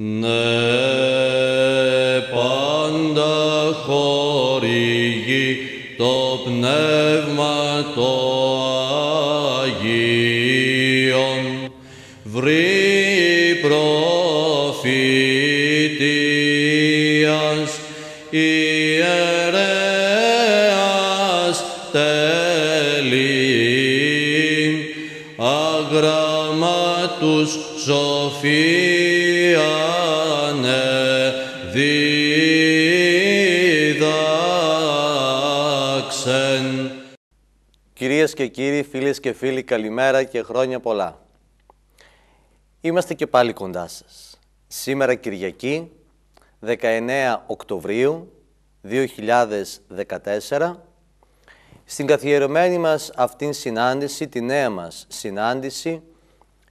Ναι πάντα χορηγεί το πνεύμα το Αγίον βρει προφητείας ιερέας Αγράμμα αγραμματούς σοφίας και κύριοι, φίλες και φίλοι, καλημέρα και χρόνια πολλά. Είμαστε και πάλι κοντά σας. Σήμερα Κυριακή, 19 Οκτωβρίου 2014, στην καθιερωμένη μας αυτήν συνάντηση, τη νέα μας συνάντηση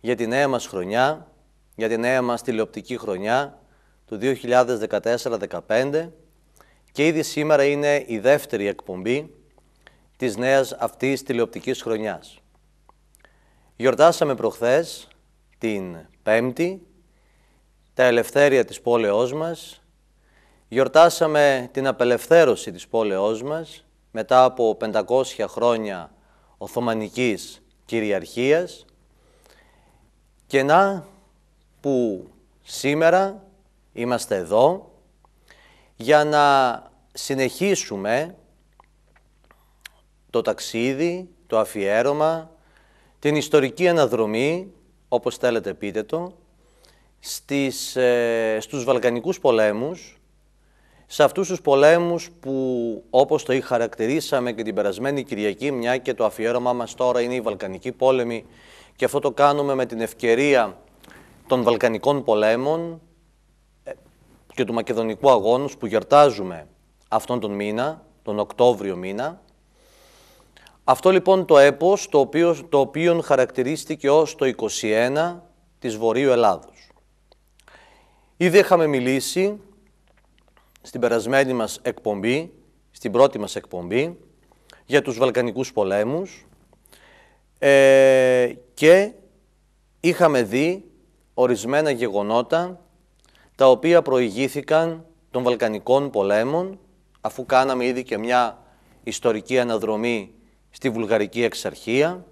για τη νέα μας χρονιά, για τη νέα μας τηλεοπτική χρονιά του 2014-2015 και ήδη σήμερα είναι η δεύτερη εκπομπή της νέας αυτής τηλεοπτικής χρονιάς. Γιορτάσαμε προχθές, την Πέμπτη, τα ελευθέρια της πόλεώς μας. Γιορτάσαμε την απελευθέρωση της πόλεώς μας μετά από 500 χρόνια Οθωμανικής κυριαρχίας. Και να που σήμερα είμαστε εδώ για να συνεχίσουμε το ταξίδι, το αφιέρωμα, την ιστορική αναδρομή, όπως θέλετε πείτε το, στις, ε, στους Βαλκανικούς πολέμους, σε αυτούς τους πολέμους που όπως το χαρακτηρίσαμε και την περασμένη Κυριακή, μια και το αφιέρωμά μας τώρα είναι η Βαλκανική πόλεμη και αυτό το κάνουμε με την ευκαιρία των Βαλκανικών πολέμων ε, και του Μακεδονικού αγώνους που γιορτάζουμε αυτόν τον μήνα, τον Οκτώβριο μήνα, αυτό λοιπόν το έπος το οποίο, χαρακτηρίστηκε ως το 21 της Βορείου Ελλάδος. Ήδη είχαμε μιλήσει στην περασμένη μας εκπομπή, στην πρώτη μας εκπομπή, για τους Βαλκανικούς πολέμους ε, και είχαμε δει ορισμένα γεγονότα τα οποία προηγήθηκαν των Βαλκανικών πολέμων αφού κάναμε ήδη και μια ιστορική αναδρομή στη Βουλγαρική Εξαρχία.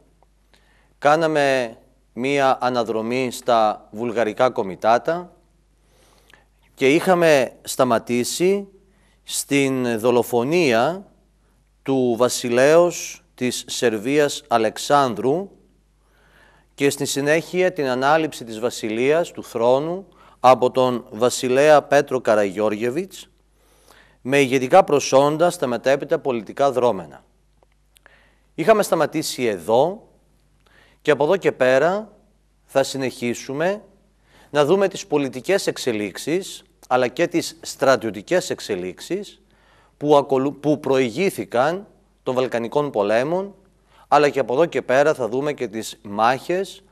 Κάναμε μία αναδρομή στα Βουλγαρικά Κομιτάτα και είχαμε σταματήσει στην δολοφονία του βασιλέως της Σερβίας Αλεξάνδρου και στη συνέχεια την ανάληψη της βασιλείας, του θρόνου, από τον βασιλέα Πέτρο Καραγιώργεβιτς με ηγετικά προσόντα στα μετέπειτα πολιτικά δρόμενα. Είχαμε σταματήσει εδώ και από εδώ και πέρα θα συνεχίσουμε να δούμε τις πολιτικές εξελίξεις αλλά και τις στρατιωτικές εξελίξεις που προηγήθηκαν των Βαλκανικών πολέμων αλλά και από εδώ και πέρα θα δούμε και τις μάχες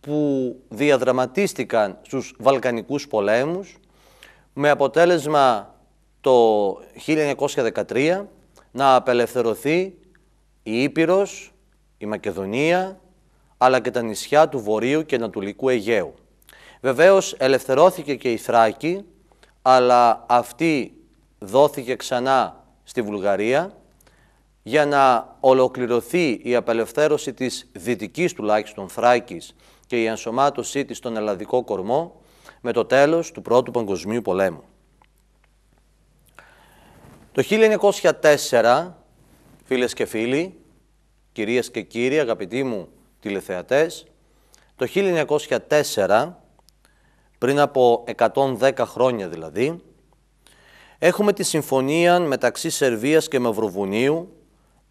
που διαδραματίστηκαν στους Βαλκανικούς πολέμους με αποτέλεσμα το 1913 να απελευθερωθεί η Ήπειρος, η Μακεδονία, αλλά και τα νησιά του Βορείου και Ανατολικού Αιγαίου. Βεβαίως ελευθερώθηκε και η Θράκη, αλλά αυτή δόθηκε ξανά στη Βουλγαρία για να ολοκληρωθεί η απελευθέρωση της δυτικής τουλάχιστον Θράκης και η ενσωμάτωσή της στον ελλαδικό κορμό με το τέλος του Πρώτου Παγκοσμίου Πολέμου. Το 1904 Φίλες και φίλοι, κυρίες και κύριοι, αγαπητοί μου τηλεθεατές, το 1904, πριν από 110 χρόνια δηλαδή, έχουμε τη συμφωνία μεταξύ Σερβίας και Μαυροβουνίου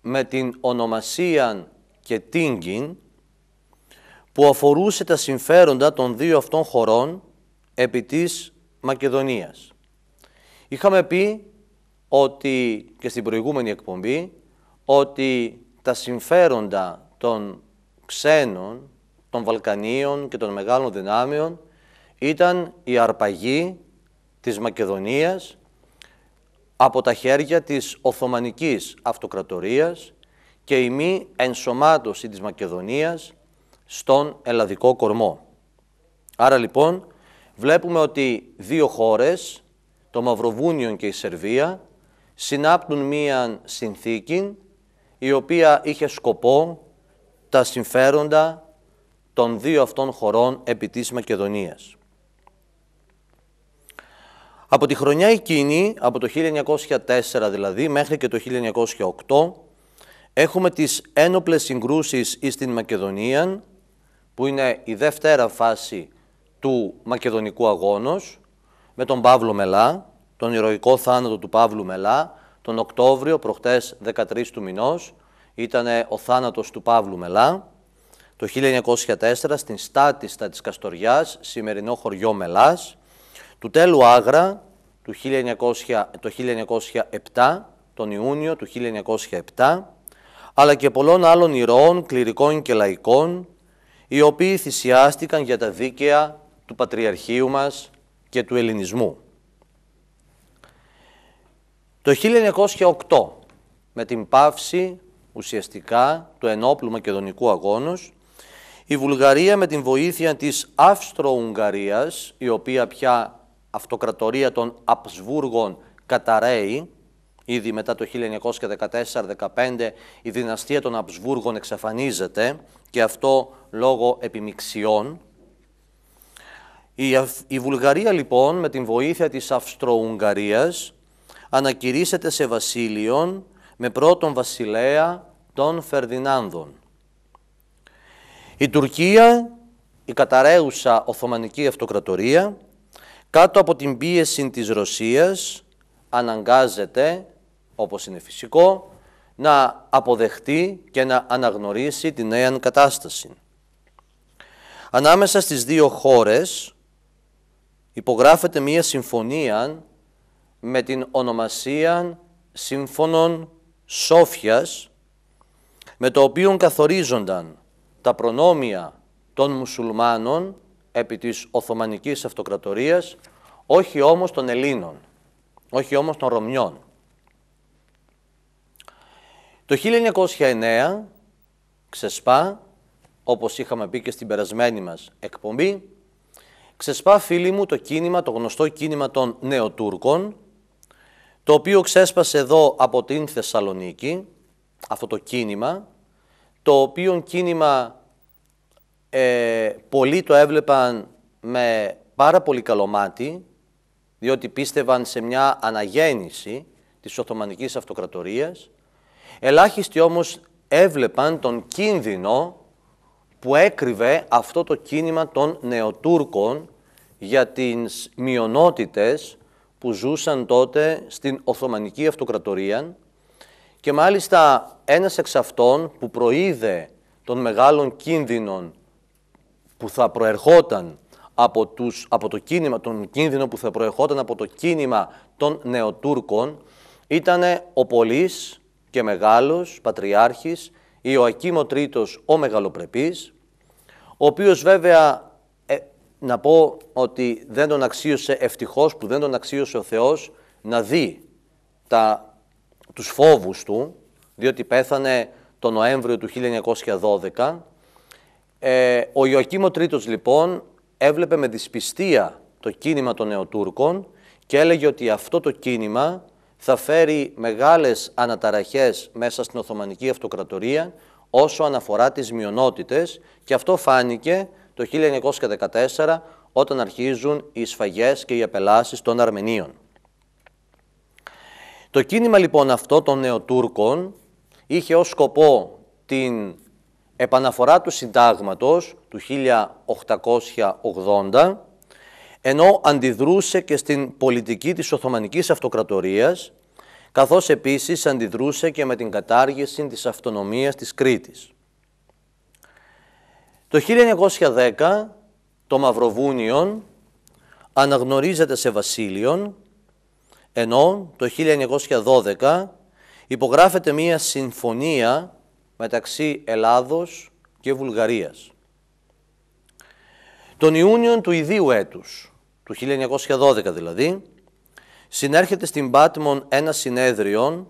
με την ονομασία και Τίνγκιν, που αφορούσε τα συμφέροντα των δύο αυτών χωρών επί της Μακεδονίας. Είχαμε πει ότι και στην προηγούμενη εκπομπή ότι τα συμφέροντα των ξένων, των Βαλκανίων και των μεγάλων δυνάμεων ήταν η αρπαγή της Μακεδονίας από τα χέρια της Οθωμανικής Αυτοκρατορίας και η μη ενσωμάτωση της Μακεδονίας στον ελλαδικό κορμό. Άρα λοιπόν βλέπουμε ότι δύο χώρες, το Μαυροβούνιο και η Σερβία, συνάπτουν μία συνθήκη η οποία είχε σκοπό τα συμφέροντα των δύο αυτών χωρών επί της Μακεδονίας. Από τη χρονιά εκείνη, από το 1904 δηλαδή, μέχρι και το 1908, έχουμε τις ένοπλες συγκρούσεις την Μακεδονία, που είναι η δεύτερα φάση του Μακεδονικού Αγώνος, με τον Παύλο Μελά, τον ηρωικό θάνατο του Παύλου Μελά, τον Οκτώβριο, προχτές 13 του μηνός, ήταν ο θάνατος του Παύλου Μελά. Το 1904 στην Στάτιστα της Καστοριάς, σημερινό χωριό Μελάς. Του τέλου Άγρα, του το 1907, τον Ιούνιο του 1907, αλλά και πολλών άλλων ηρώων, κληρικών και λαϊκών, οι οποίοι θυσιάστηκαν για τα δίκαια του Πατριαρχείου μας και του Ελληνισμού. Το 1908, με την πάυση ουσιαστικά του ενόπλου μακεδονικού αγώνος, η Βουλγαρία με την βοήθεια της Αυστρο-Ουγγαρίας, η οποία πια αυτοκρατορία των Αψβούργων καταραίει, ήδη μετά το 1914-15 η δυναστεία των Αψβούργων εξαφανίζεται και αυτό λόγω επιμιξιών. Η, Βουλγαρία λοιπόν με την βοήθεια της αυστρο ανακηρύσσεται σε βασίλειον με πρώτον βασιλέα των Φερδινάνδων. Η Τουρκία, η καταραίουσα Οθωμανική Αυτοκρατορία, κάτω από την πίεση της Ρωσίας, αναγκάζεται, όπως είναι φυσικό, να αποδεχτεί και να αναγνωρίσει τη νέα κατάσταση. Ανάμεσα στις δύο χώρες υπογράφεται μία συμφωνία με την ονομασία σύμφωνων Σόφιας, με το οποίο καθορίζονταν τα προνόμια των μουσουλμάνων επί της Οθωμανικής Αυτοκρατορίας, όχι όμως των Ελλήνων, όχι όμως των Ρωμιών. Το 1909 ξεσπά, όπως είχαμε πει και στην περασμένη μας εκπομπή, ξεσπά φίλοι μου το κίνημα, το γνωστό κίνημα των Νεοτούρκων, το οποίο ξέσπασε εδώ από την Θεσσαλονίκη, αυτό το κίνημα, το οποίο κίνημα ε, πολλοί το έβλεπαν με πάρα πολύ καλό μάτι, διότι πίστευαν σε μια αναγέννηση της Οθωμανικής Αυτοκρατορίας, ελάχιστοι όμως έβλεπαν τον κίνδυνο που έκρυβε αυτό το κίνημα των νεοτούρκων για τις μειονότητες που ζούσαν τότε στην Οθωμανική Αυτοκρατορία και μάλιστα ένας εξ αυτών που προείδε των μεγάλων κίνδυνων που θα προερχόταν από, τους, από το κίνημα, τον κίνδυνο που θα προερχόταν από το κίνημα των Νεοτούρκων ήταν ο Πολύς και μεγάλος πατριάρχης Ιωακήμ ο Τρίτος ο Μεγαλοπρεπής, ο οποίος βέβαια να πω ότι δεν τον αξίωσε ευτυχώς που δεν τον αξίωσε ο Θεός να δει τα, τους φόβους του, διότι πέθανε το Νοέμβριο του 1912. Ε, ο Ιωακίμο Τρίτος λοιπόν έβλεπε με δυσπιστία το κίνημα των Νεοτούρκων και έλεγε ότι αυτό το κίνημα θα φέρει μεγάλες αναταραχές μέσα στην Οθωμανική Αυτοκρατορία όσο αναφορά τις μειονότητες και αυτό φάνηκε το 1914 όταν αρχίζουν οι σφαγές και οι απελάσεις των Αρμενίων. Το κίνημα λοιπόν αυτό των Νεοτούρκων είχε ως σκοπό την επαναφορά του συντάγματος του 1880 ενώ αντιδρούσε και στην πολιτική της Οθωμανικής Αυτοκρατορίας καθώς επίσης αντιδρούσε και με την κατάργηση της αυτονομίας της Κρήτης. Το 1910 το Μαυροβούνιον αναγνωρίζεται σε βασίλειον, ενώ το 1912 υπογράφεται μία συμφωνία μεταξύ Ελλάδος και Βουλγαρίας. Τον Ιούνιο του ιδίου έτους, του 1912 δηλαδή, συνέρχεται στην Πάτμον ένα συνέδριο,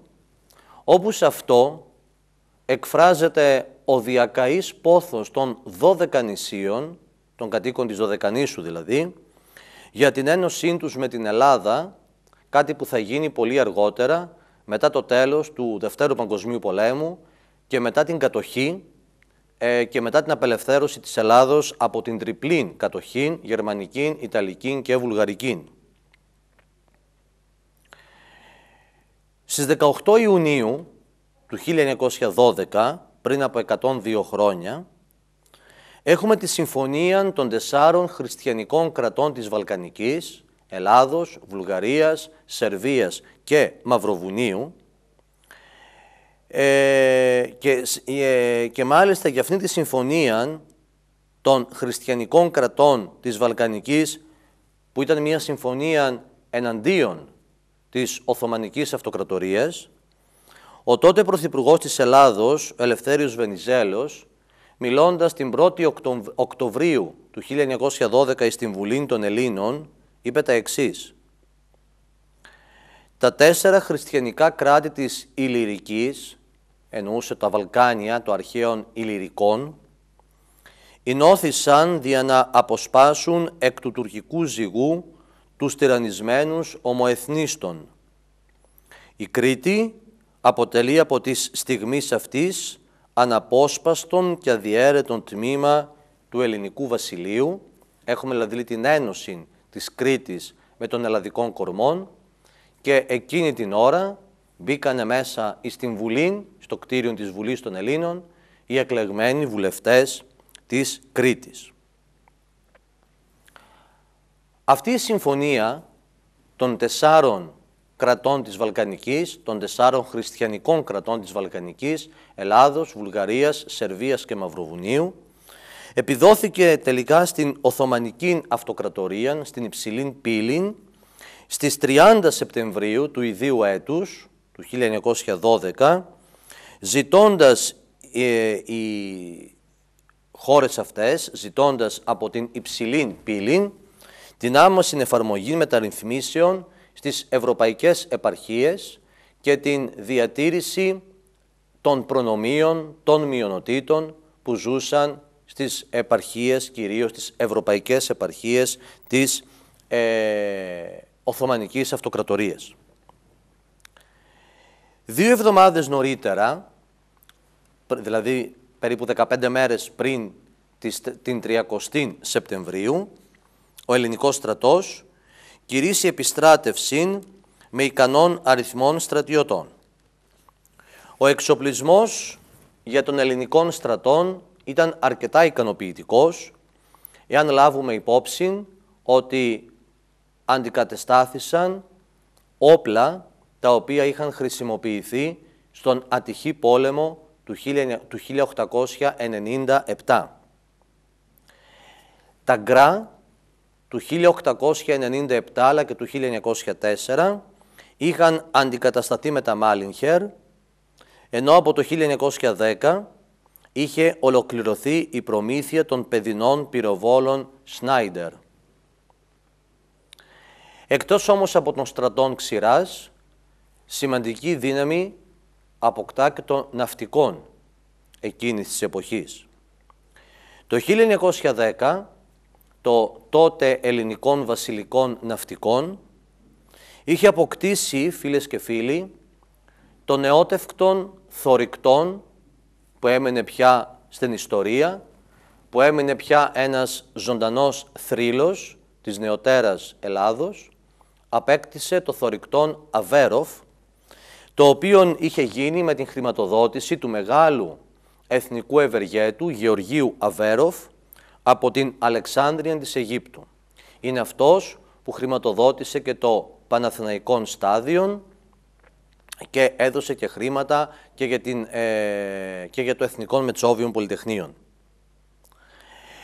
όπου σε αυτό εκφράζεται ο διακαής πόθος των δωδεκανησίων, των κατοίκων της δωδεκανήσου δηλαδή, για την ένωσή τους με την Ελλάδα, κάτι που θα γίνει πολύ αργότερα, μετά το τέλος του Δευτέρου Παγκοσμίου Πολέμου και μετά την κατοχή ε, και μετά την απελευθέρωση της Ελλάδος από την τριπλή κατοχή, γερμανική, ιταλική και βουλγαρική. Στις 18 Ιουνίου του 1912, πριν από 102 χρόνια, έχουμε τη Συμφωνία των τεσσάρων χριστιανικών κρατών της Βαλκανικής, Ελλάδος, Βουλγαρίας, Σερβίας και Μαυροβουνίου, ε, και, ε, και μάλιστα για αυτή τη συμφωνία των χριστιανικών κρατών της Βαλκανικής που ήταν μια συμφωνία εναντίον της Οθωμανικής Αυτοκρατορίας ο τότε Πρωθυπουργός της Ελλάδος, Ελευθέριος Βενιζέλος, μιλώντας την 1η Οκτωβρίου του 1912 στην Βουλή των Ελλήνων, είπε τα εξής. Τα τέσσερα χριστιανικά κράτη της Ηλυρικής, εννοούσε τα Βαλκάνια των αρχαίων Ηλυρικών, ενώθησαν για να αποσπάσουν εκ του τουρκικού ζυγού τους τυραννισμένους ομοεθνίστων. Η Κρήτη αποτελεί από τις στιγμής αυτής αναπόσπαστον και αδιέρετον τμήμα του ελληνικού βασιλείου. Έχουμε δηλαδή την ένωση της Κρήτης με των ελλαδικών κορμών και εκείνη την ώρα μπήκανε μέσα στην Βουλή, στο κτίριο της Βουλής των Ελλήνων, οι εκλεγμένοι βουλευτές της Κρήτης. Αυτή η συμφωνία των τεσσάρων κρατών της Βαλκανικής, των τεσσάρων χριστιανικών κρατών της Βαλκανικής, Ελλάδος, Βουλγαρίας, Σερβίας και Μαυροβουνίου. Επιδόθηκε τελικά στην Οθωμανική Αυτοκρατορία, στην Υψηλή Πύλη, στις 30 Σεπτεμβρίου του ιδίου έτους, του 1912, ζητώντας ε, οι χώρες αυτές, ζητώντας από την Υψηλή Πύλη, την άμεση εφαρμογή μεταρρυθμίσεων στις ευρωπαϊκές επαρχίες και την διατήρηση των προνομίων των μειονοτήτων που ζούσαν στις επαρχίες, κυρίως στις ευρωπαϊκές επαρχίες της ε, Οθωμανικής Αυτοκρατορίας. Δύο εβδομάδες νωρίτερα, δηλαδή περίπου 15 μέρες πριν την 30 Σεπτεμβρίου, ο ελληνικός στρατός κηρύσσει επιστράτευσιν με ικανών αριθμών στρατιωτών. Ο εξοπλισμός για τον ελληνικών στρατών ήταν αρκετά ικανοποιητικός, εάν λάβουμε υπόψη ότι αντικατεστάθησαν όπλα τα οποία είχαν χρησιμοποιηθεί στον ατυχή πόλεμο του 1897. Τα γκρά του 1897 αλλά και του 1904 είχαν αντικατασταθεί με τα Μάλινχερ, ενώ από το 1910 είχε ολοκληρωθεί η προμήθεια των παιδινών πυροβόλων Σνάιντερ. Εκτός όμως από τον στρατόν Ξηράς, σημαντική δύναμη αποκτά και των ναυτικών εκείνης της εποχής. Το 1910 το τότε ελληνικών βασιλικών ναυτικών, είχε αποκτήσει, φίλες και φίλοι, τον νεότευκτον θορυκτόν που έμενε πια στην ιστορία, που έμενε πια ένας ζωντανός θρύλος της νεοτέρας Ελλάδος, απέκτησε το θορικτόν Αβέροφ, το οποίο είχε γίνει με την χρηματοδότηση του μεγάλου εθνικού ευεργέτου Γεωργίου Αβέροφ, από την Αλεξάνδρεια της Αιγύπτου. Είναι αυτός που χρηματοδότησε και το Παναθηναϊκόν Στάδιο και έδωσε και χρήματα και για, την, ε, και για το Εθνικό Μετσόβιο Πολυτεχνείων.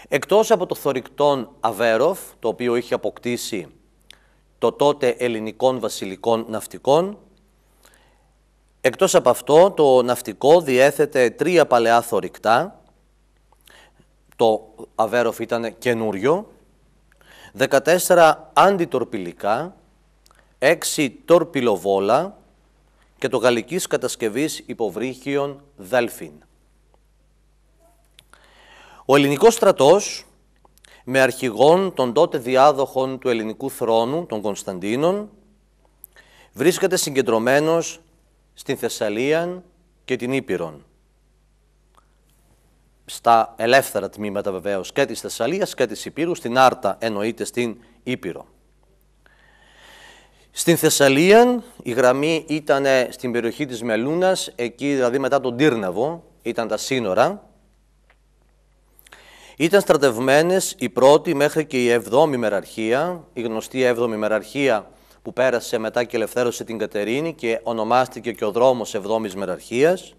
Εκτός από το θωρικτόν Αβέροφ, το οποίο είχε αποκτήσει το τότε ελληνικών βασιλικών ναυτικών, εκτός από αυτό το ναυτικό διέθετε τρία παλαιά θορυκτά, το Αβέροφ ήταν καινούριο, 14 αντιτορπιλικά, 6 τορπιλοβόλα και το γαλλικής κατασκευής υποβρύχιων Δέλφιν. Ο ελληνικός στρατός, με αρχηγόν των τότε διάδοχων του ελληνικού θρόνου, των Κωνσταντίνων, βρίσκεται συγκεντρωμένος στην Θεσσαλία και την Ήπειρον στα ελεύθερα τμήματα βεβαίως και της Θεσσαλίας και της Υπήρου, στην Άρτα εννοείται στην Ήπειρο. Στην Θεσσαλία η γραμμή ήταν στην περιοχή της Μελούνας, εκεί δηλαδή μετά τον Τύρναβο, ήταν τα σύνορα. Ήταν στρατευμένες η πρώτη μέχρι και η 7η μεραρχία, η γνωστή 7η μεραρχία που πέρασε μετά και ελευθέρωσε την Κατερίνη και ονομάστηκε και ο δρόμος μεραρχίας.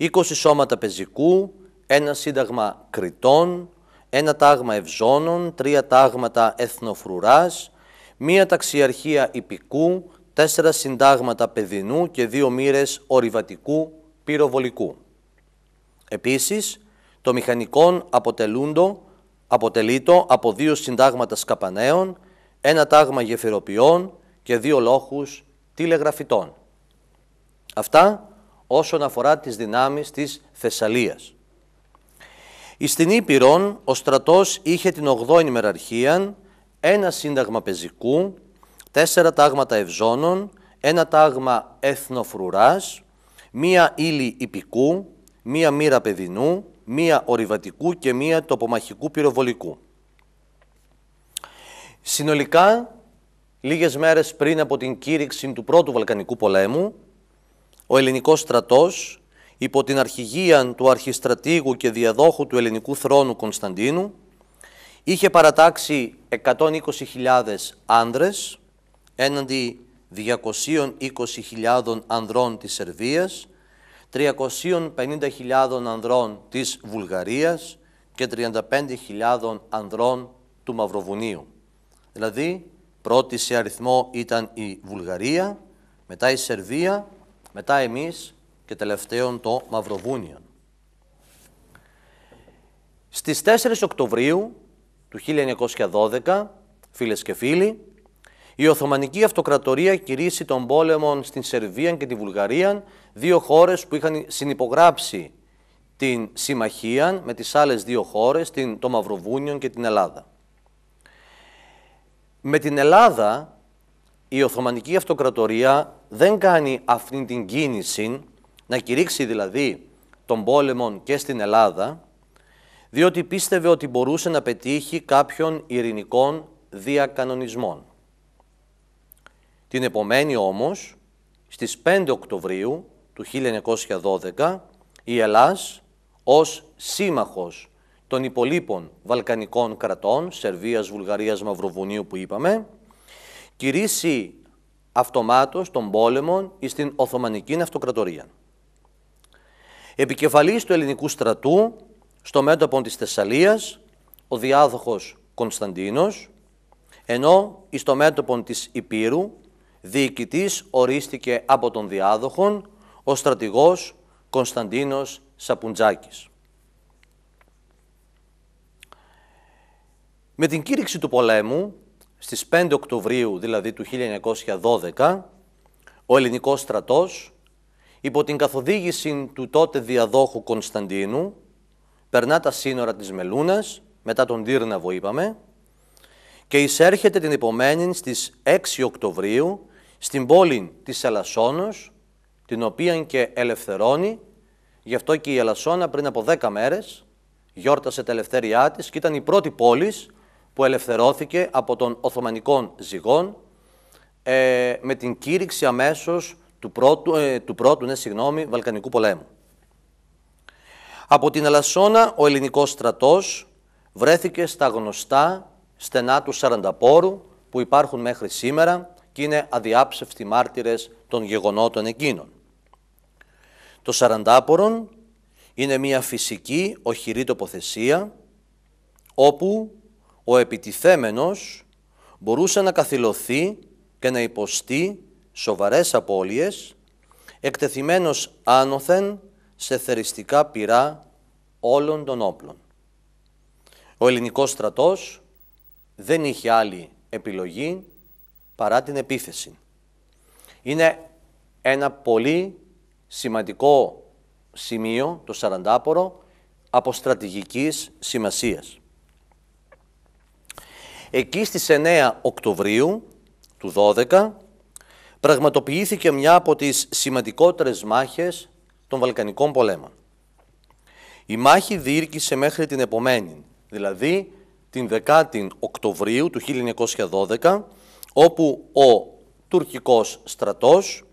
20 σώματα πεζικού, ένα σύνταγμα κριτών, ένα τάγμα ευζώνων, τρία τάγματα εθνοφρουράς, μία ταξιαρχία υπηκού, τέσσερα συντάγματα παιδινού και δύο μοίρες ορειβατικού πυροβολικού. Επίσης, το μηχανικόν αποτελούντο, αποτελείτο από δύο συντάγματα Σκαπανέων, ένα τάγμα γεφυροποιών και δύο λόχους τηλεγραφητών. Αυτά όσον αφορά τις δυνάμεις της Θεσσαλίας. Στην Ήπειρον ο στρατός είχε την 8η μεραρχία, ένα σύνταγμα πεζικού, τέσσερα τάγματα ευζώνων, ένα τάγμα εθνοφρουράς, μία ύλη υπηκού, μία μοίρα παιδινού, μία ορειβατικού και μία τοπομαχικού πυροβολικού. Συνολικά, λίγες μέρες πριν από την κήρυξη του Πρώτου Βαλκανικού Πολέμου, ο ελληνικός στρατός υπό την αρχηγία του αρχιστρατήγου και διαδόχου του ελληνικού θρόνου Κωνσταντίνου, είχε παρατάξει 120.000 άνδρες έναντι 220.000 ανδρών της Σερβίας, 350.000 ανδρών της Βουλγαρίας και 35.000 ανδρών του Μαυροβουνίου. Δηλαδή, πρώτη σε αριθμό ήταν η Βουλγαρία, μετά η Σερβία, μετά εμείς και τελευταίον το Μαυροβούνιο. Στις 4 Οκτωβρίου του 1912, φίλες και φίλοι, η Οθωμανική Αυτοκρατορία κηρύσσει τον πόλεμο στην Σερβία και τη Βουλγαρία, δύο χώρες που είχαν συνυπογράψει την συμμαχία με τις άλλες δύο χώρες, την, το Μαυροβούνιο και την Ελλάδα. Με την Ελλάδα η Οθωμανική Αυτοκρατορία δεν κάνει αυτήν την κίνηση να κηρύξει δηλαδή τον πόλεμο και στην Ελλάδα, διότι πίστευε ότι μπορούσε να πετύχει κάποιον ειρηνικών διακανονισμών. Την επομένη όμως, στις 5 Οκτωβρίου του 1912, η Ελλάς ως σύμμαχος των υπολείπων βαλκανικών κρατών, Σερβίας, Βουλγαρίας, Μαυροβουνίου που είπαμε, κηρύσσει αυτομάτως τον πόλεμο στην Οθωμανική Αυτοκρατορία. Επικεφαλής του ελληνικού στρατού στο μέτωπο της Θεσσαλίας, ο διάδοχος Κωνσταντίνος, ενώ στο μέτωπο της Υπήρου, διοικητής ορίστηκε από τον διάδοχον ο στρατηγός Κωνσταντίνος Σαπουντζάκης. Με την κήρυξη του πολέμου, στις 5 Οκτωβρίου δηλαδή του 1912, ο ελληνικός στρατός υπό την καθοδήγηση του τότε διαδόχου Κωνσταντίνου, περνά τα σύνορα της Μελούνας, μετά τον Τύρναβο είπαμε, και εισέρχεται την επομένη στις 6 Οκτωβρίου στην πόλη της Ελασσόνος, την οποία και ελευθερώνει, γι' αυτό και η Ελασσόνα πριν από 10 μέρες γιόρτασε τα ελευθέριά της και ήταν η πρώτη πόλη που ελευθερώθηκε από τον Οθωμανικών ζυγών ε, με την κήρυξη αμέσως του πρώτου, ε, του πρώτου ναι, Βαλκανικού πολέμου. Από την Ελασσόνα ο ελληνικός στρατός βρέθηκε στα γνωστά στενά του Σαρανταπόρου που υπάρχουν μέχρι σήμερα και είναι αδιάψευτοι μάρτυρες των γεγονότων εκείνων. Το Σαραντάπορον είναι μια φυσική οχυρή τοποθεσία όπου ο επιτιθέμενος μπορούσε να καθυλωθεί και να υποστεί σοβαρές απώλειες, εκτεθειμένος ανοθέν σε θεριστικά πυρά όλων των όπλων. Ο ελληνικός στρατός δεν είχε άλλη επιλογή παρά την επίθεση. Είναι ένα πολύ σημαντικό σημείο, το Σαραντάπορο, από στρατηγικής σημασίας. Εκεί στις 9 Οκτωβρίου του 12 πραγματοποιήθηκε μια από τις σημαντικότερες μάχες των Βαλκανικών πολέμων. Η μάχη διήρκησε μέχρι την επομένη, δηλαδή την 10η Οκτωβρίου του 1912, όπου ο τουρκικός στρατός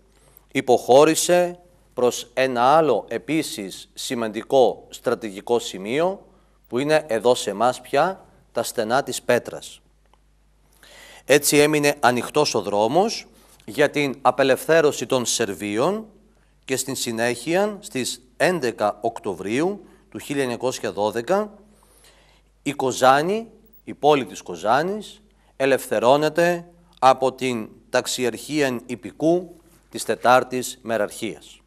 υποχώρησε προς ένα άλλο επίσης σημαντικό στρατηγικό σημείο, που είναι εδώ σε μας πια τα στενά της Πέτρας. Έτσι έμεινε ανοιχτός ο δρόμος για την απελευθέρωση των Σερβίων και στην συνέχεια στις 11 Οκτωβρίου του 1912 η Κοζάνη, η πόλη της Κοζάνης, ελευθερώνεται από την ταξιαρχία υπηκού της Τετάρτης Μεραρχίας.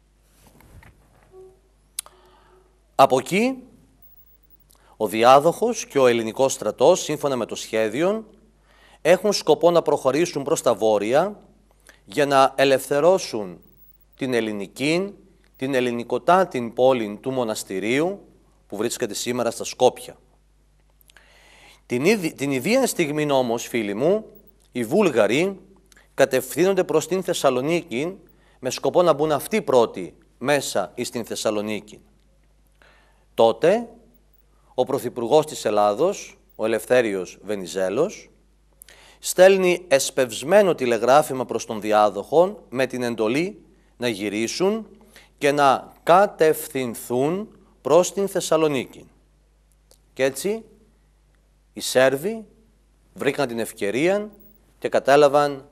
Από εκεί ο διάδοχος και ο ελληνικός στρατός, σύμφωνα με το σχέδιο, έχουν σκοπό να προχωρήσουν προς τα βόρεια για να ελευθερώσουν την ελληνική, την ελληνικοτά την πόλη του μοναστηρίου που βρίσκεται σήμερα στα Σκόπια. Την, ιδία στιγμή όμως, φίλοι μου, οι Βούλγαροι κατευθύνονται προς την Θεσσαλονίκη με σκοπό να μπουν αυτοί πρώτοι μέσα εις Θεσσαλονίκη. Τότε ο Πρωθυπουργός της Ελλάδος, ο Ελευθέριος Βενιζέλος, στέλνει εσπευσμένο τηλεγράφημα προς τον διάδοχον με την εντολή να γυρίσουν και να κατευθυνθούν προς την Θεσσαλονίκη. Και έτσι οι Σέρβοι βρήκαν την ευκαιρία και κατέλαβαν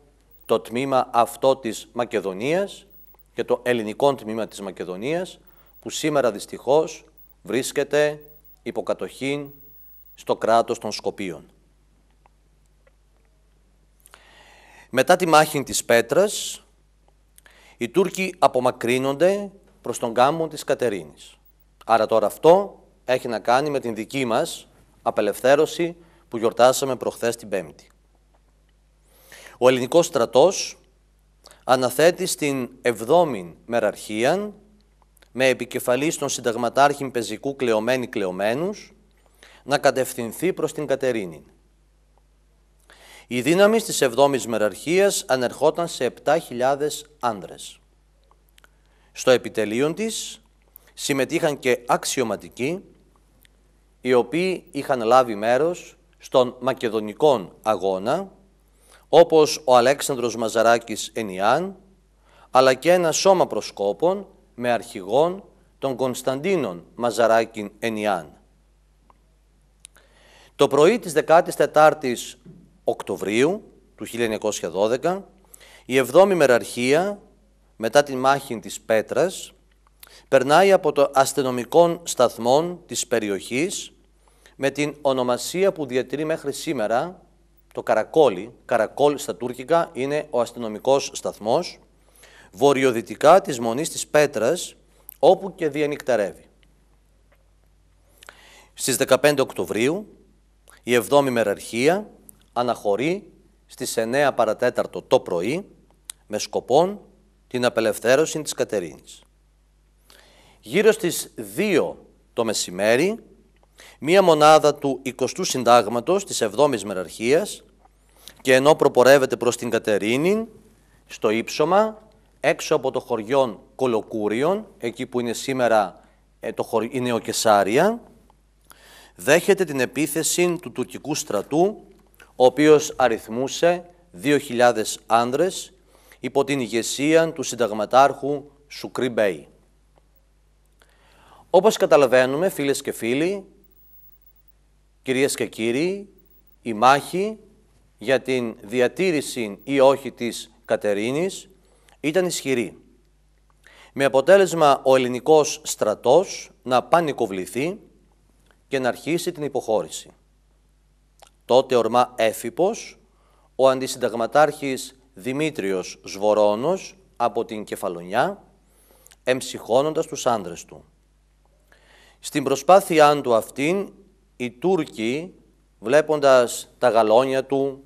το τμήμα αυτό της Μακεδονίας και το ελληνικό τμήμα της Μακεδονίας που σήμερα δυστυχώς βρίσκεται υποκατοχήν στο κράτος των Σκοπίων. Μετά τη μάχη της Πέτρας, οι Τούρκοι απομακρύνονται προς τον γάμο της Κατερίνης. Άρα τώρα αυτό έχει να κάνει με την δική μας απελευθέρωση που γιορτάσαμε προχθές την Πέμπτη. Ο ελληνικός στρατός αναθέτει στην 7η Μεραρχία με επικεφαλή στον συνταγματάρχη Πεζικού κλεωμένη κλεωμένους να κατευθυνθεί προς την Κατερίνη. Η δύναμη της 7ης Μεραρχίας ανερχόταν σε 7.000 άνδρες. Στο επιτελείο της συμμετείχαν και αξιωματικοί, οι οποίοι είχαν λάβει μέρος στον μακεδονικό αγώνα, όπως ο Αλέξανδρος Μαζαράκης Ενιάν, αλλά και ένα σώμα προσκόπων με αρχηγόν τον Κωνσταντίνον Μαζαράκην Ενιάν. Το πρωί της 14ης Οκτωβρίου του 1912, η 7 Μεραρχία, μετά τη μάχη της Πέτρας, περνάει από το αστυνομικών σταθμό της περιοχής με την ονομασία που διατηρεί μέχρι σήμερα το Καρακόλι. Καρακόλ στα τουρκικά είναι ο αστυνομικός σταθμός βορειοδυτικά της Μονής της Πέτρας, όπου και διανυκτερεύει. Στις 15 Οκτωβρίου, η 7 Μεραρχία αναχωρεί στις 9 παρατέταρτο το πρωί με σκοπό την απελευθέρωση της Κατερίνης. Γύρω στις 2 το μεσημέρι, μία μονάδα του 20ου συντάγματος της 7ης Μεραρχίας και ενώ προπορεύεται προς την Κατερίνη, στο ύψωμα, έξω από το χωριό Κολοκούριον, εκεί που είναι σήμερα ε, το η Νεοκεσάρια, δέχεται την επίθεση του τουρκικού στρατού ο οποίος αριθμούσε 2.000 άνδρες υπό την ηγεσία του συνταγματάρχου Σουκρή Μπέι. Όπως καταλαβαίνουμε, φίλες και φίλοι, κυρίες και κύριοι, η μάχη για την διατήρηση ή όχι της Κατερίνης ήταν ισχυρή. Με αποτέλεσμα ο ελληνικός στρατός να πανικοβληθεί και να αρχίσει την υποχώρηση τότε ορμά έφυπος, ο αντισυνταγματάρχης Δημήτριος Σβορώνος από την Κεφαλονιά, εμψυχώνοντας τους άνδρες του. Στην προσπάθειά του αυτήν, οι Τούρκοι, βλέποντας τα γαλόνια του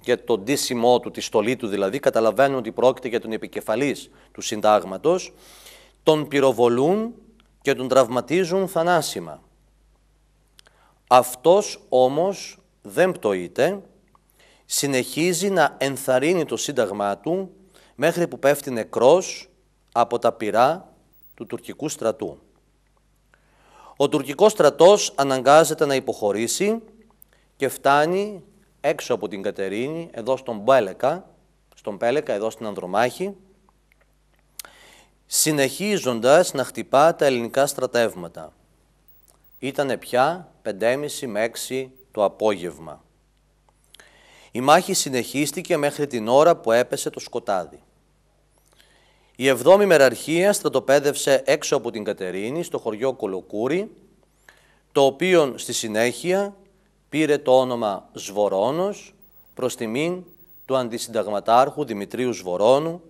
και το ντύσιμό του, τη στολή του δηλαδή, καταλαβαίνουν ότι πρόκειται για τον επικεφαλής του συντάγματος, τον πυροβολούν και τον τραυματίζουν θανάσιμα. Αυτός όμως δεν πτωείται, συνεχίζει να ενθαρρύνει το σύνταγμά του μέχρι που πέφτει νεκρός από τα πυρά του τουρκικού στρατού. Ο τουρκικός στρατός αναγκάζεται να υποχωρήσει και φτάνει έξω από την Κατερίνη, εδώ στον Πέλεκα, στον Πέλεκα, εδώ στην Ανδρομάχη, συνεχίζοντας να χτυπά τα ελληνικά στρατεύματα. Ήτανε πια 5,5 με το απόγευμα. Η μάχη συνεχίστηκε μέχρι την ώρα που έπεσε το σκοτάδι. Η 7η Μεραρχία στρατοπέδευσε έξω από την Κατερίνη στο χωριό Κολοκούρι, το οποίο στη συνέχεια πήρε το όνομα Σβορώνος προς τιμήν του αντισυνταγματάρχου Δημητρίου Σβορώνου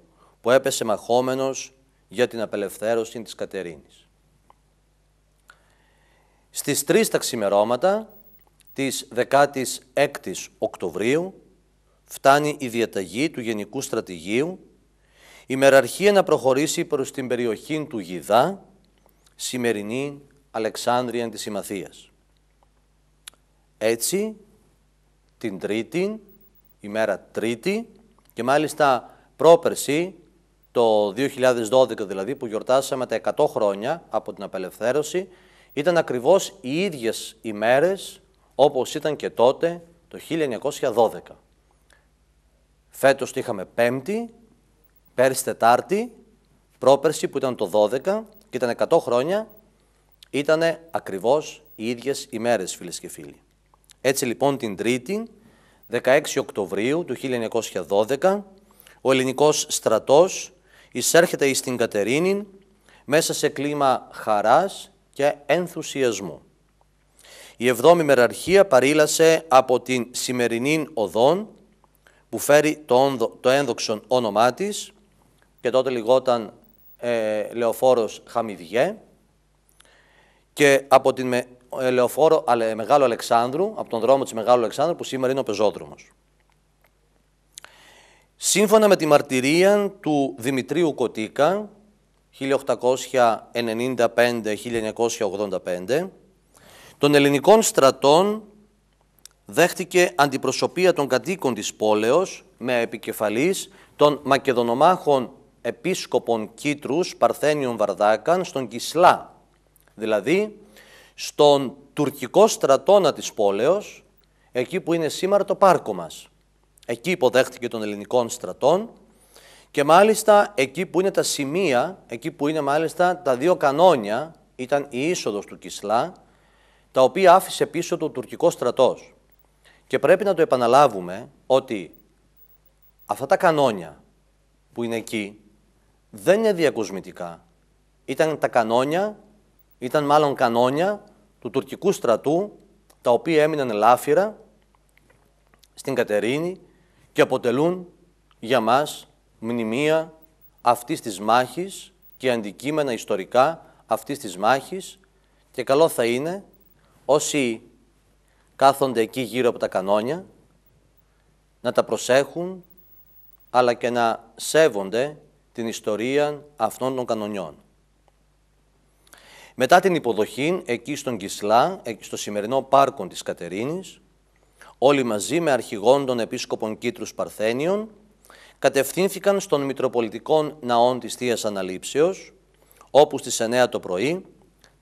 που έπεσε μαχόμενος για την απελευθέρωση της Κατερίνης. Στις 3 τα ξημερώματα της 16ης Οκτωβρίου φτάνει η διαταγή του Γενικού Στρατηγίου η μεραρχία να προχωρήσει προς την περιοχή του Γιδά, σημερινή Αλεξάνδρεια της Συμμαθίας. Έτσι, την Τρίτη, ημέρα Τρίτη, και μάλιστα πρόπερση, το 2012 δηλαδή, που γιορτάσαμε τα 100 χρόνια από την απελευθέρωση, ήταν ακριβώς οι ίδιες ημέρες όπως ήταν και τότε το 1912. Φέτος το είχαμε πέμπτη, πέρσι τετάρτη, πρόπερση που ήταν το 12 και ήταν 100 χρόνια, ήταν ακριβώς οι ίδιες ημέρες φίλες και φίλοι. Έτσι λοιπόν την Τρίτη, 16 Οκτωβρίου του 1912, ο ελληνικός στρατός εισέρχεται εις την Κατερίνη μέσα σε κλίμα χαράς και ενθουσιασμού. Η εβδόμη μεραρχία παρήλασε από την σημερινή οδόν που φέρει το, ένδοξον όνομά της και τότε λιγόταν ε, Λεωφόρος Χαμιδιέ και από την ε, Λεωφόρο αλε, μεγάλο Αλεξάνδρου, από τον δρόμο της Μεγάλου Αλεξάνδρου που σήμερα είναι ο πεζόδρομος. Σύμφωνα με τη μαρτυρία του Δημητρίου Κωτίκα, 1895-1985, των ελληνικών στρατών δέχτηκε αντιπροσωπεία των κατοίκων της πόλεως με επικεφαλής των Μακεδονομάχων επίσκοπων Κίτρους Παρθένιων Βαρδάκαν στον Κισλά, δηλαδή στον τουρκικό στρατόνα της πόλεως, εκεί που είναι σήμερα το πάρκο μας. Εκεί υποδέχτηκε των ελληνικών στρατών και μάλιστα εκεί που είναι τα σημεία, εκεί που είναι μάλιστα τα δύο κανόνια, ήταν η είσοδος του Κισλά τα οποία άφησε πίσω του τουρκικός στρατός. Και πρέπει να το επαναλάβουμε ότι αυτά τα κανόνια που είναι εκεί δεν είναι διακοσμητικά. Ήταν τα κανόνια, ήταν μάλλον κανόνια του τουρκικού στρατού, τα οποία έμειναν ελάφυρα στην Κατερίνη και αποτελούν για μας μνημεία αυτής της μάχης και αντικείμενα ιστορικά αυτής της μάχης και καλό θα είναι όσοι κάθονται εκεί γύρω από τα κανόνια, να τα προσέχουν, αλλά και να σέβονται την ιστορία αυτών των κανονιών. Μετά την υποδοχή, εκεί στον Κισλά, στο σημερινό πάρκο της Κατερίνης, όλοι μαζί με αρχηγόν των επίσκοπων Κίτρους Παρθένιων, κατευθύνθηκαν στον Μητροπολιτικών Ναών της Θείας Αναλήψεως, όπου στις 9 το πρωί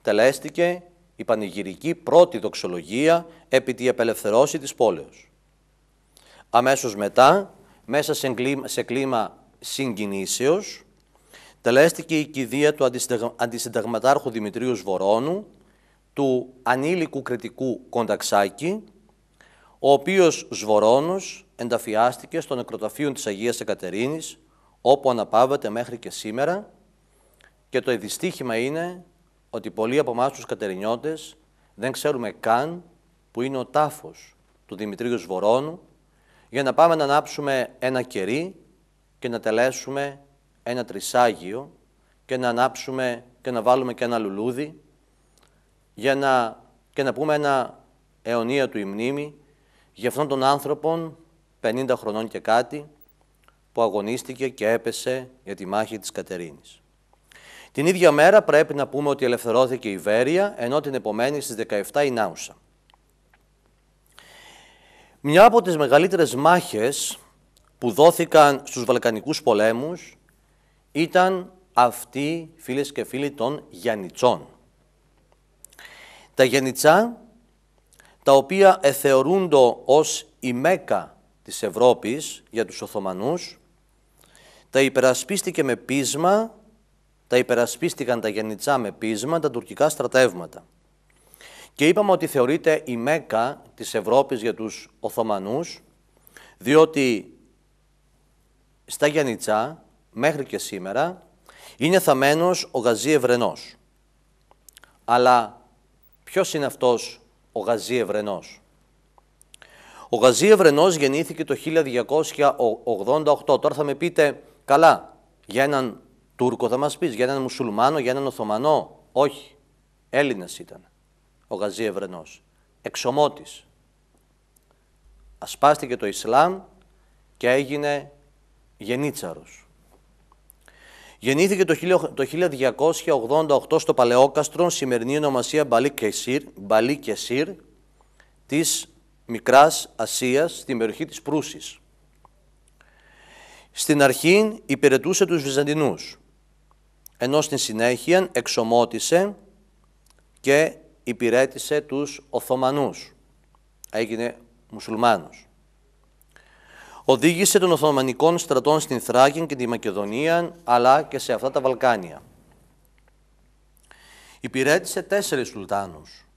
τελέστηκε η πανηγυρική πρώτη δοξολογία επί τη απελευθερώση της πόλεως. Αμέσως μετά, μέσα σε κλίμα, σε κλίμα συγκινήσεως, τελέστηκε η κηδεία του αντισυνταγματάρχου Δημητρίου Σβορώνου, του ανήλικου κριτικού Κονταξάκη, ο οποίος Σβορώνος ενταφιάστηκε στο νεκροταφείο της Αγίας Εκατερίνης, όπου αναπαύεται μέχρι και σήμερα, και το δυστυχημα είναι ότι πολλοί από εμάς τους Κατερινιώτες δεν ξέρουμε καν που είναι ο τάφος του Δημητρίου Σβορώνου για να πάμε να ανάψουμε ένα κερί και να τελέσουμε ένα τρισάγιο και να ανάψουμε και να βάλουμε και ένα λουλούδι για να, και να πούμε ένα αιωνία του η για αυτόν τον άνθρωπο, 50 χρονών και κάτι που αγωνίστηκε και έπεσε για τη μάχη της Κατερίνης. Την ίδια μέρα πρέπει να πούμε ότι ελευθερώθηκε η Βέρεια, ενώ την επομένη στις 17 η Νάουσα. Μια από τις μεγαλύτερες μάχες που δόθηκαν στους Βαλκανικούς πολέμους ήταν αυτή, φίλες και φίλοι, των Γιανιτσών. Τα Γιανιτσά, τα οποία εθεωρούντο ως η Μέκα της Ευρώπης για τους Οθωμανούς, τα υπερασπίστηκε με πείσμα τα υπερασπίστηκαν τα γενιτσά με πείσμα τα τουρκικά στρατεύματα. Και είπαμε ότι θεωρείται η Μέκα της Ευρώπης για τους Οθωμανούς, διότι στα Γιαννιτσά, μέχρι και σήμερα, είναι θαμένος ο Γαζί Ευρενός. Αλλά ποιος είναι αυτός ο Γαζί Ευρενός. Ο Γαζί Ευρενός γεννήθηκε το 1288. Τώρα θα με πείτε, καλά, για έναν Τούρκο θα μας πεις, για έναν μουσουλμάνο, για έναν Οθωμανό. Όχι. Έλληνα ήταν ο Γαζί Ευρενός. Εξωμότης. Ασπάστηκε το Ισλάμ και έγινε γενίτσαρος. Γεννήθηκε το 1288 στο Παλαιόκαστρο, σημερινή ονομασία Μπαλί Κεσίρ, της Μικράς Ασίας, στην περιοχή της Προύσης. Στην αρχή υπηρετούσε τους Βυζαντινούς ενώ στην συνέχεια εξομότησε και υπηρέτησε τους Οθωμανούς. Έγινε μουσουλμάνος. Οδήγησε των Οθωμανικών στρατών στην Θράκη και τη Μακεδονία, αλλά και σε αυτά τα Βαλκάνια. Υπηρέτησε τέσσερις σουλτάνους,